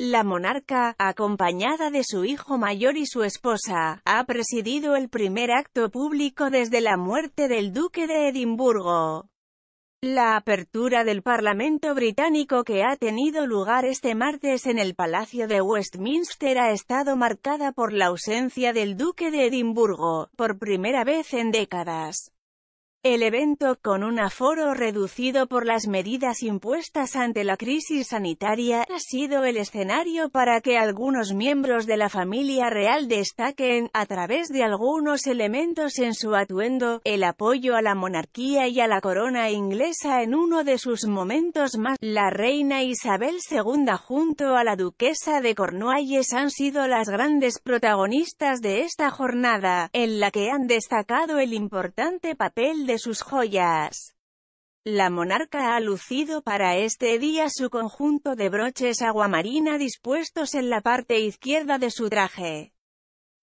La monarca, acompañada de su hijo mayor y su esposa, ha presidido el primer acto público desde la muerte del duque de Edimburgo. La apertura del Parlamento británico que ha tenido lugar este martes en el Palacio de Westminster ha estado marcada por la ausencia del duque de Edimburgo, por primera vez en décadas. El evento, con un aforo reducido por las medidas impuestas ante la crisis sanitaria, ha sido el escenario para que algunos miembros de la familia real destaquen, a través de algunos elementos en su atuendo, el apoyo a la monarquía y a la corona inglesa en uno de sus momentos más. La reina Isabel II junto a la duquesa de Cornualles han sido las grandes protagonistas de esta jornada, en la que han destacado el importante papel de sus joyas. La monarca ha lucido para este día su conjunto de broches aguamarina dispuestos en la parte izquierda de su traje.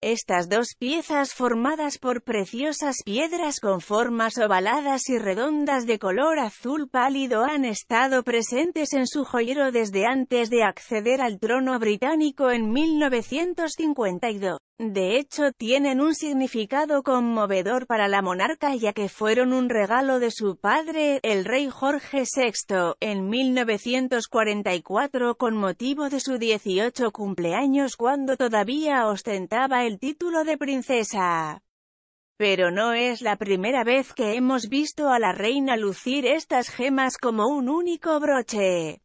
Estas dos piezas formadas por preciosas piedras con formas ovaladas y redondas de color azul pálido han estado presentes en su joyero desde antes de acceder al trono británico en 1952. De hecho tienen un significado conmovedor para la monarca ya que fueron un regalo de su padre, el rey Jorge VI, en 1944 con motivo de su 18 cumpleaños cuando todavía ostentaba el título de princesa. Pero no es la primera vez que hemos visto a la reina lucir estas gemas como un único broche.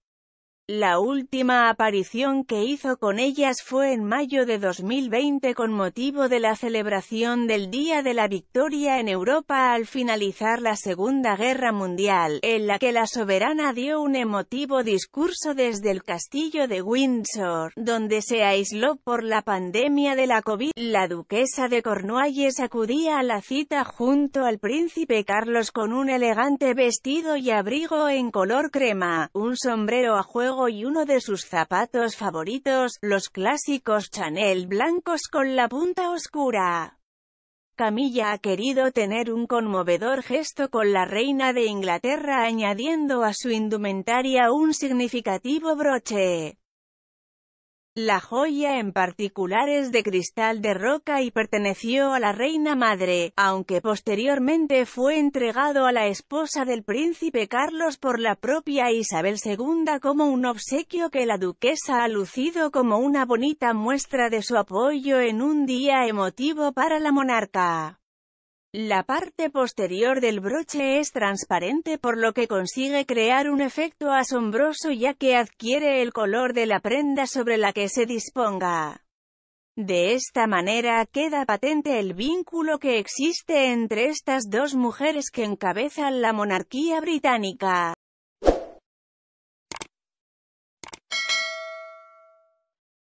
La última aparición que hizo con ellas fue en mayo de 2020 con motivo de la celebración del Día de la Victoria en Europa al finalizar la Segunda Guerra Mundial, en la que la soberana dio un emotivo discurso desde el castillo de Windsor, donde se aisló por la pandemia de la COVID. La duquesa de Cornualles acudía a la cita junto al príncipe Carlos con un elegante vestido y abrigo en color crema, un sombrero a juego y uno de sus zapatos favoritos, los clásicos Chanel blancos con la punta oscura. Camilla ha querido tener un conmovedor gesto con la reina de Inglaterra añadiendo a su indumentaria un significativo broche. La joya en particular es de cristal de roca y perteneció a la reina madre, aunque posteriormente fue entregado a la esposa del príncipe Carlos por la propia Isabel II como un obsequio que la duquesa ha lucido como una bonita muestra de su apoyo en un día emotivo para la monarca. La parte posterior del broche es transparente por lo que consigue crear un efecto asombroso ya que adquiere el color de la prenda sobre la que se disponga. De esta manera queda patente el vínculo que existe entre estas dos mujeres que encabezan la monarquía británica.